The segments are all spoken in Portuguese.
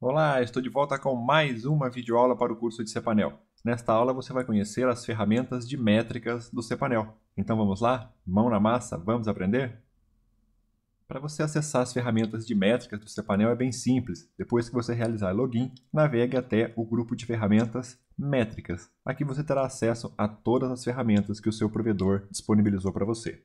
Olá, estou de volta com mais uma videoaula para o curso de Cepanel. Nesta aula você vai conhecer as ferramentas de métricas do Cepanel. Então vamos lá? Mão na massa, vamos aprender? Para você acessar as ferramentas de métricas do Cepanel é bem simples. Depois que você realizar login, navegue até o grupo de ferramentas métricas. Aqui você terá acesso a todas as ferramentas que o seu provedor disponibilizou para você.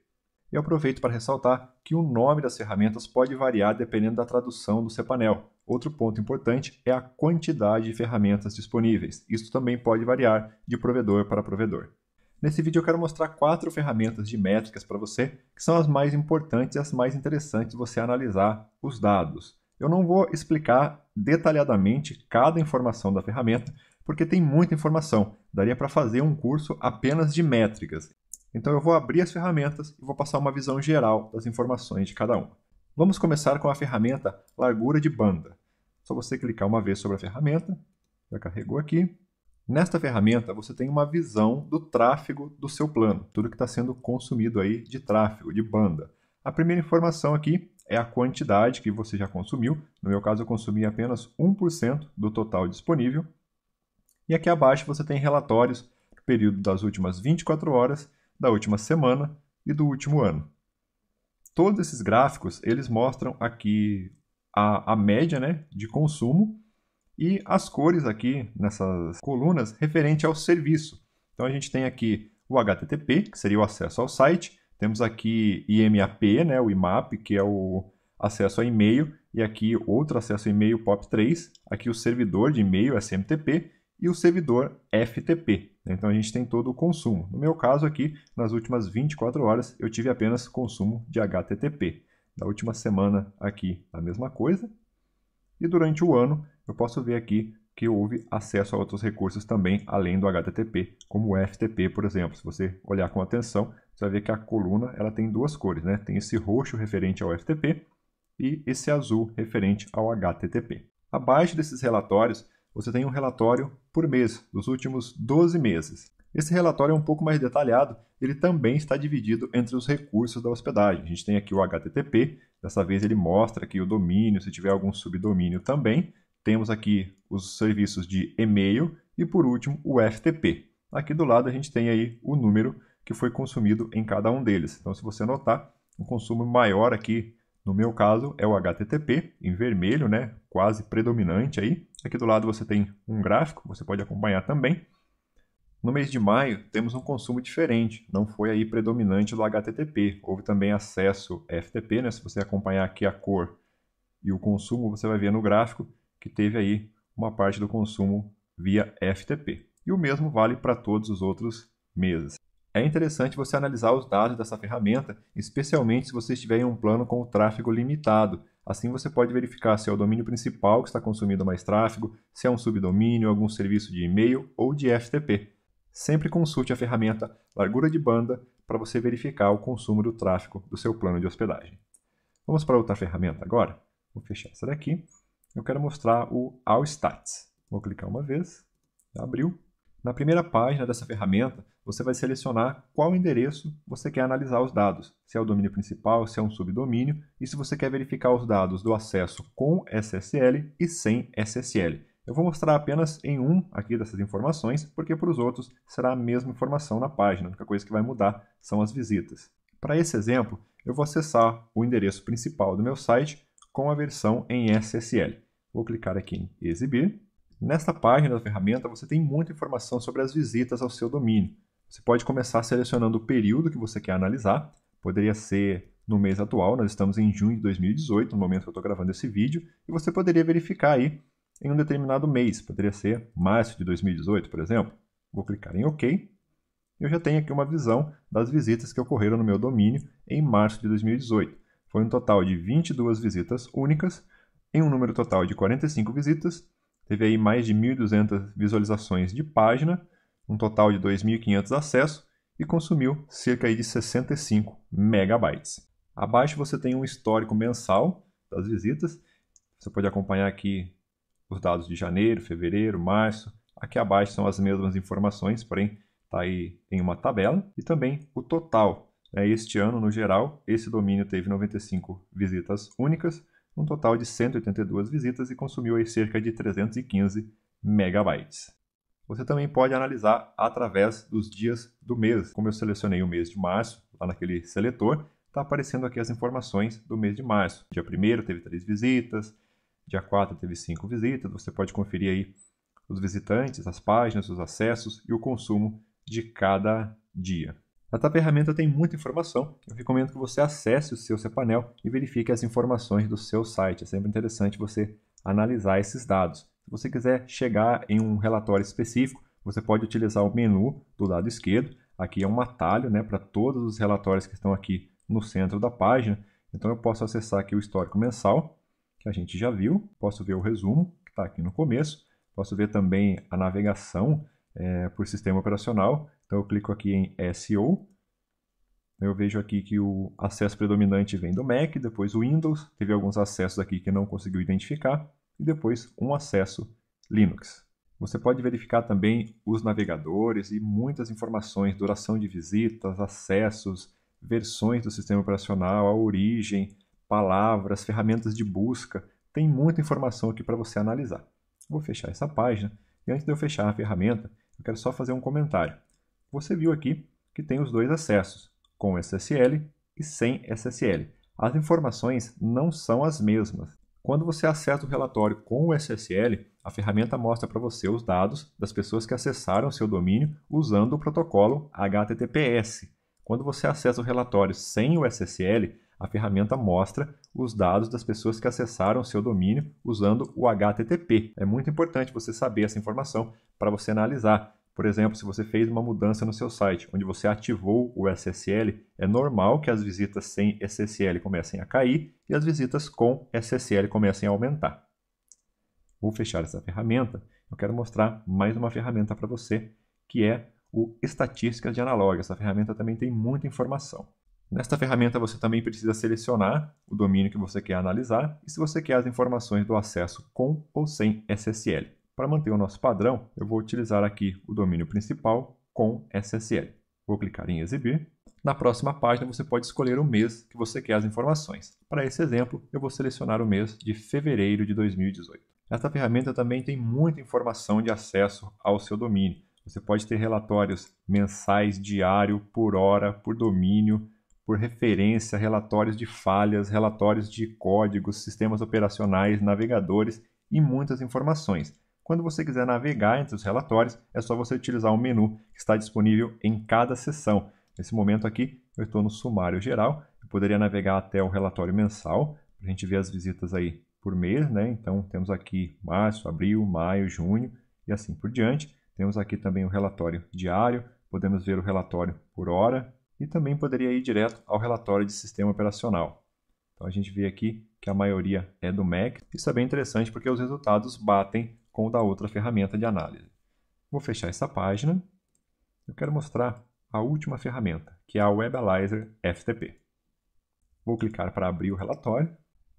Eu aproveito para ressaltar que o nome das ferramentas pode variar dependendo da tradução do Cepanel. Outro ponto importante é a quantidade de ferramentas disponíveis. Isso também pode variar de provedor para provedor. Nesse vídeo eu quero mostrar quatro ferramentas de métricas para você, que são as mais importantes e as mais interessantes você analisar os dados. Eu não vou explicar detalhadamente cada informação da ferramenta, porque tem muita informação. Daria para fazer um curso apenas de métricas. Então eu vou abrir as ferramentas e vou passar uma visão geral das informações de cada uma. Vamos começar com a ferramenta largura de banda. Só você clicar uma vez sobre a ferramenta, já carregou aqui. Nesta ferramenta, você tem uma visão do tráfego do seu plano, tudo que está sendo consumido aí de tráfego, de banda. A primeira informação aqui é a quantidade que você já consumiu. No meu caso, eu consumi apenas 1% do total disponível. E aqui abaixo você tem relatórios do período das últimas 24 horas, da última semana e do último ano. Todos esses gráficos, eles mostram aqui a, a média né, de consumo e as cores aqui nessas colunas referente ao serviço. Então a gente tem aqui o HTTP, que seria o acesso ao site, temos aqui IMAP, né, o IMAP, que é o acesso a e-mail, e aqui outro acesso a e-mail POP3, aqui o servidor de e-mail SMTP e o servidor FTP. Então a gente tem todo o consumo. No meu caso aqui, nas últimas 24 horas, eu tive apenas consumo de HTTP da última semana aqui a mesma coisa. E durante o ano eu posso ver aqui que houve acesso a outros recursos também além do HTTP, como o FTP, por exemplo. Se você olhar com atenção, você vai ver que a coluna ela tem duas cores, né? Tem esse roxo referente ao FTP e esse azul referente ao HTTP. Abaixo desses relatórios, você tem um relatório por mês, dos últimos 12 meses. Esse relatório é um pouco mais detalhado, ele também está dividido entre os recursos da hospedagem. A gente tem aqui o HTTP, dessa vez ele mostra aqui o domínio, se tiver algum subdomínio também. Temos aqui os serviços de e-mail e, por último, o FTP. Aqui do lado a gente tem aí o número que foi consumido em cada um deles. Então, se você notar, o consumo maior aqui, no meu caso, é o HTTP, em vermelho, né? quase predominante aí. Aqui do lado você tem um gráfico, você pode acompanhar também. No mês de maio, temos um consumo diferente, não foi aí predominante do HTTP. Houve também acesso FTP, né? se você acompanhar aqui a cor e o consumo, você vai ver no gráfico que teve aí uma parte do consumo via FTP. E o mesmo vale para todos os outros meses. É interessante você analisar os dados dessa ferramenta, especialmente se você estiver em um plano com o tráfego limitado. Assim você pode verificar se é o domínio principal que está consumindo mais tráfego, se é um subdomínio, algum serviço de e-mail ou de FTP. Sempre consulte a ferramenta Largura de Banda para você verificar o consumo do tráfego do seu plano de hospedagem. Vamos para outra ferramenta agora? Vou fechar essa daqui. Eu quero mostrar o All Stats. Vou clicar uma vez, abriu. Na primeira página dessa ferramenta, você vai selecionar qual endereço você quer analisar os dados, se é o domínio principal, se é um subdomínio, e se você quer verificar os dados do acesso com SSL e sem SSL. Eu vou mostrar apenas em um aqui dessas informações, porque para os outros será a mesma informação na página, a única coisa que vai mudar são as visitas. Para esse exemplo, eu vou acessar o endereço principal do meu site com a versão em SSL. Vou clicar aqui em Exibir. Nesta página da ferramenta, você tem muita informação sobre as visitas ao seu domínio. Você pode começar selecionando o período que você quer analisar. Poderia ser no mês atual, nós estamos em junho de 2018, no momento que eu estou gravando esse vídeo, e você poderia verificar aí em um determinado mês, poderia ser março de 2018, por exemplo. Vou clicar em OK. Eu já tenho aqui uma visão das visitas que ocorreram no meu domínio em março de 2018. Foi um total de 22 visitas únicas, em um número total de 45 visitas. Teve aí mais de 1.200 visualizações de página, um total de 2.500 acessos e consumiu cerca de 65 megabytes. Abaixo você tem um histórico mensal das visitas. Você pode acompanhar aqui os dados de janeiro, fevereiro, março. Aqui abaixo são as mesmas informações, porém está aí em uma tabela. E também o total. Né? Este ano, no geral, esse domínio teve 95 visitas únicas, um total de 182 visitas e consumiu aí cerca de 315 megabytes. Você também pode analisar através dos dias do mês. Como eu selecionei o mês de março, lá naquele seletor, está aparecendo aqui as informações do mês de março. Dia 1 teve 3 visitas, Dia 4 teve 5 visitas. Você pode conferir aí os visitantes, as páginas, os acessos e o consumo de cada dia. A ferramenta tem muita informação. Eu recomendo que você acesse o seu cPanel e verifique as informações do seu site. É sempre interessante você analisar esses dados. Se você quiser chegar em um relatório específico, você pode utilizar o menu do lado esquerdo. Aqui é um atalho né, para todos os relatórios que estão aqui no centro da página. Então eu posso acessar aqui o histórico mensal que a gente já viu. Posso ver o resumo, que está aqui no começo. Posso ver também a navegação é, por sistema operacional. Então eu clico aqui em SEO. Eu vejo aqui que o acesso predominante vem do Mac, depois o Windows, teve alguns acessos aqui que não conseguiu identificar, e depois um acesso Linux. Você pode verificar também os navegadores e muitas informações, duração de visitas, acessos, versões do sistema operacional, a origem, palavras, ferramentas de busca. Tem muita informação aqui para você analisar. Vou fechar essa página e antes de eu fechar a ferramenta, eu quero só fazer um comentário. Você viu aqui que tem os dois acessos, com SSL e sem SSL. As informações não são as mesmas. Quando você acessa o relatório com o SSL, a ferramenta mostra para você os dados das pessoas que acessaram seu domínio usando o protocolo HTTPS. Quando você acessa o relatório sem o SSL, a ferramenta mostra os dados das pessoas que acessaram seu domínio usando o HTTP. É muito importante você saber essa informação para você analisar. Por exemplo, se você fez uma mudança no seu site, onde você ativou o SSL, é normal que as visitas sem SSL comecem a cair e as visitas com SSL comecem a aumentar. Vou fechar essa ferramenta. Eu quero mostrar mais uma ferramenta para você, que é o Estatísticas de Analog. Essa ferramenta também tem muita informação. Nesta ferramenta você também precisa selecionar o domínio que você quer analisar e se você quer as informações do acesso com ou sem SSL. Para manter o nosso padrão, eu vou utilizar aqui o domínio principal com SSL. Vou clicar em exibir. Na próxima página você pode escolher o mês que você quer as informações. Para esse exemplo, eu vou selecionar o mês de fevereiro de 2018. Esta ferramenta também tem muita informação de acesso ao seu domínio. Você pode ter relatórios mensais, diário, por hora, por domínio, por referência, relatórios de falhas, relatórios de códigos, sistemas operacionais, navegadores e muitas informações. Quando você quiser navegar entre os relatórios, é só você utilizar o um menu que está disponível em cada seção. Nesse momento aqui, eu estou no sumário geral, eu poderia navegar até o relatório mensal, para a gente ver as visitas aí por mês, né? Então temos aqui março, abril, maio, junho e assim por diante. Temos aqui também o relatório diário, podemos ver o relatório por hora, e também poderia ir direto ao relatório de sistema operacional. Então a gente vê aqui que a maioria é do Mac. Isso é bem interessante porque os resultados batem com o da outra ferramenta de análise. Vou fechar essa página. Eu quero mostrar a última ferramenta, que é a WebAlyzer FTP. Vou clicar para abrir o relatório.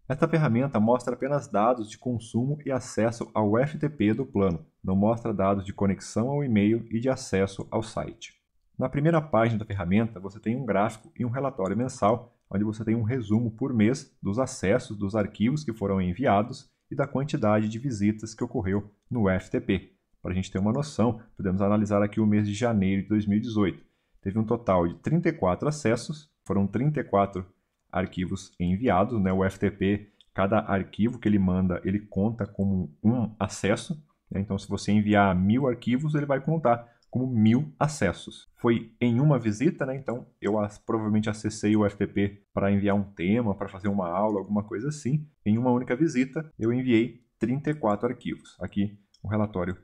Esta ferramenta mostra apenas dados de consumo e acesso ao FTP do plano, não mostra dados de conexão ao e-mail e de acesso ao site. Na primeira página da ferramenta, você tem um gráfico e um relatório mensal, onde você tem um resumo por mês dos acessos dos arquivos que foram enviados e da quantidade de visitas que ocorreu no FTP. Para a gente ter uma noção, podemos analisar aqui o mês de janeiro de 2018. Teve um total de 34 acessos, foram 34 arquivos enviados, né? o FTP, cada arquivo que ele manda, ele conta como um acesso, né? então se você enviar mil arquivos, ele vai contar como mil acessos. Foi em uma visita, né? Então eu as, provavelmente acessei o FTP para enviar um tema, para fazer uma aula, alguma coisa assim. Em uma única visita, eu enviei 34 arquivos. Aqui o relatório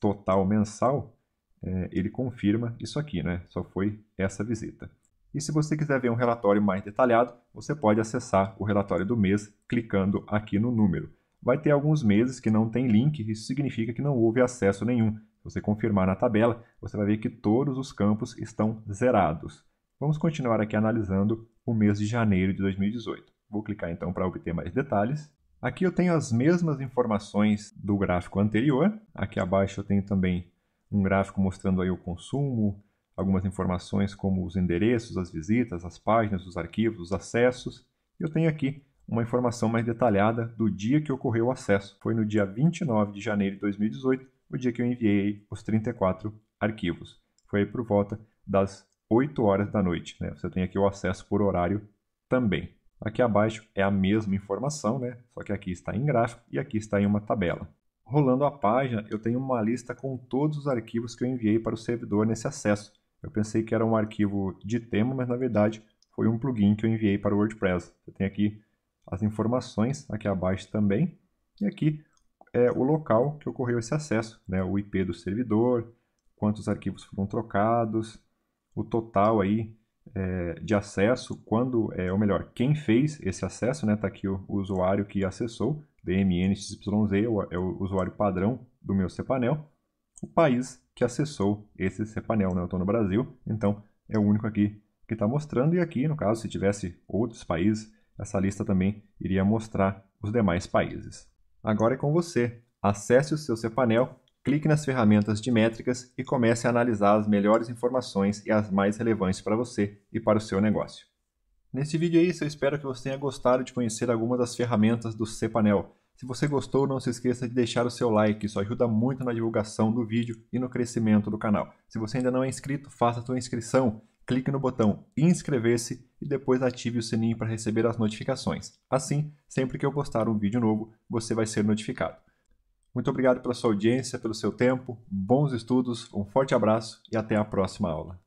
total mensal, é, ele confirma isso aqui, né? Só foi essa visita. E se você quiser ver um relatório mais detalhado, você pode acessar o relatório do mês clicando aqui no número. Vai ter alguns meses que não tem link, isso significa que não houve acesso nenhum você confirmar na tabela, você vai ver que todos os campos estão zerados. Vamos continuar aqui analisando o mês de janeiro de 2018. Vou clicar então para obter mais detalhes. Aqui eu tenho as mesmas informações do gráfico anterior. Aqui abaixo eu tenho também um gráfico mostrando aí o consumo, algumas informações como os endereços, as visitas, as páginas, os arquivos, os acessos. Eu tenho aqui uma informação mais detalhada do dia que ocorreu o acesso. Foi no dia 29 de janeiro de 2018 o dia que eu enviei os 34 arquivos. Foi por volta das 8 horas da noite. Né? Você tem aqui o acesso por horário também. Aqui abaixo é a mesma informação, né? só que aqui está em gráfico e aqui está em uma tabela. Rolando a página, eu tenho uma lista com todos os arquivos que eu enviei para o servidor nesse acesso. Eu pensei que era um arquivo de tema, mas na verdade foi um plugin que eu enviei para o WordPress. Você tem aqui as informações aqui abaixo também. E aqui é o local que ocorreu esse acesso, né? o IP do servidor, quantos arquivos foram trocados, o total aí é, de acesso, quando, é, ou melhor, quem fez esse acesso, né? Tá aqui o, usuário que acessou, DMNXYZ é, é o usuário padrão do meu cPanel, o país que acessou esse cPanel, né? Eu estou no Brasil, então é o único aqui que está mostrando, e aqui, no caso, se tivesse outros países, essa lista também iria mostrar os demais países. Agora é com você. Acesse o seu cPanel, clique nas ferramentas de métricas e comece a analisar as melhores informações e as mais relevantes para você e para o seu negócio. Neste vídeo é isso, eu espero que você tenha gostado de conhecer algumas das ferramentas do cPanel. Se você gostou, não se esqueça de deixar o seu like, isso ajuda muito na divulgação do vídeo e no crescimento do canal. Se você ainda não é inscrito, faça a sua inscrição clique no botão inscrever-se e depois ative o sininho para receber as notificações. Assim, sempre que eu postar um vídeo novo, você vai ser notificado. Muito obrigado pela sua audiência, pelo seu tempo, bons estudos, um forte abraço e até a próxima aula.